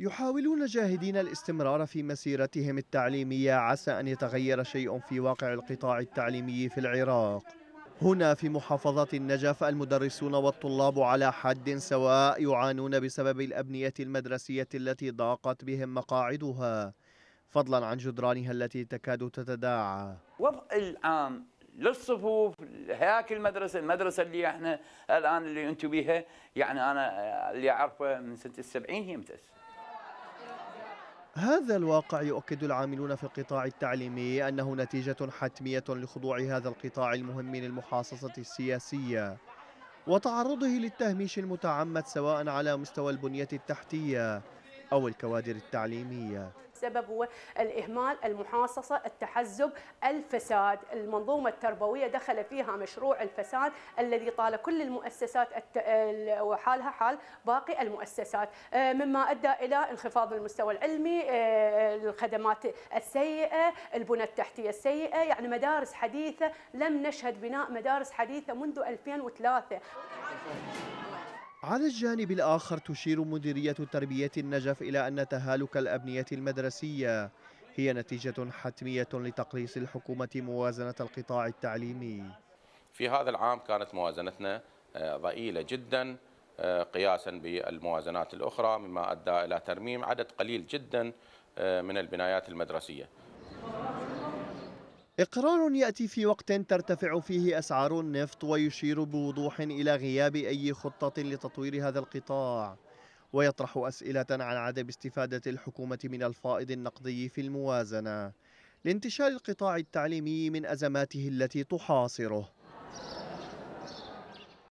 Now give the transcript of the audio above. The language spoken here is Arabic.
يحاولون جاهدين الاستمرار في مسيرتهم التعليمية عسى أن يتغير شيء في واقع القطاع التعليمي في العراق هنا في محافظة النجف المدرسون والطلاب على حد سواء يعانون بسبب الأبنية المدرسية التي ضاقت بهم مقاعدها فضلا عن جدرانها التي تكاد تتداعى وضع العام للصفوف هياك المدرسه المدرسه اللي احنا الان اللي انتم بيها يعني انا اللي اعرفه من سنه السبعين هي متاسسه هذا الواقع يؤكد العاملون في القطاع التعليمي أنه نتيجة حتمية لخضوع هذا القطاع المهم للمحاصصة السياسية وتعرضه للتهميش المتعمد سواء على مستوى البنية التحتية أو الكوادر التعليمية السبب هو الإهمال المحاصصة التحزب الفساد المنظومة التربوية دخل فيها مشروع الفساد الذي طال كل المؤسسات وحالها حال باقي المؤسسات آه، مما أدى إلى انخفاض المستوى العلمي آه، الخدمات السيئة البنى التحتية السيئة يعني مدارس حديثة لم نشهد بناء مدارس حديثة منذ 2003 على الجانب الآخر تشير مديرية التربية النجف إلى أن تهالك الأبنية المدرسية هي نتيجة حتمية لتقليص الحكومة موازنة القطاع التعليمي في هذا العام كانت موازنتنا آه، ضئيلة جدا آه، قياسا بالموازنات الأخرى مما أدى إلى ترميم عدد قليل جدا آه، من البنايات المدرسية إقرار يأتي في وقت ترتفع فيه أسعار النفط ويشير بوضوح إلى غياب أي خطة لتطوير هذا القطاع ويطرح أسئلة عن عدم استفادة الحكومة من الفائض النقدي في الموازنة لانتشار القطاع التعليمي من أزماته التي تحاصره